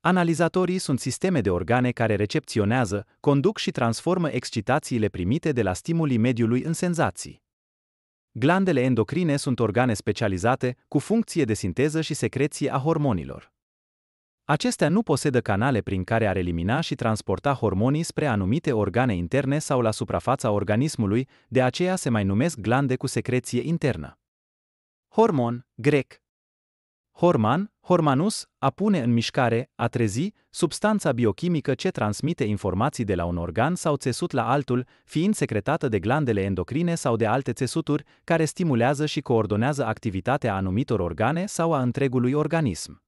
Analizatorii sunt sisteme de organe care recepționează, conduc și transformă excitațiile primite de la stimulii mediului în senzații. Glandele endocrine sunt organe specializate, cu funcție de sinteză și secreție a hormonilor. Acestea nu posedă canale prin care ar elimina și transporta hormonii spre anumite organe interne sau la suprafața organismului, de aceea se mai numesc glande cu secreție internă. Hormon, grec, Horman, Hormanus, a pune în mișcare, a trezi, substanța biochimică ce transmite informații de la un organ sau țesut la altul, fiind secretată de glandele endocrine sau de alte țesuturi, care stimulează și coordonează activitatea anumitor organe sau a întregului organism.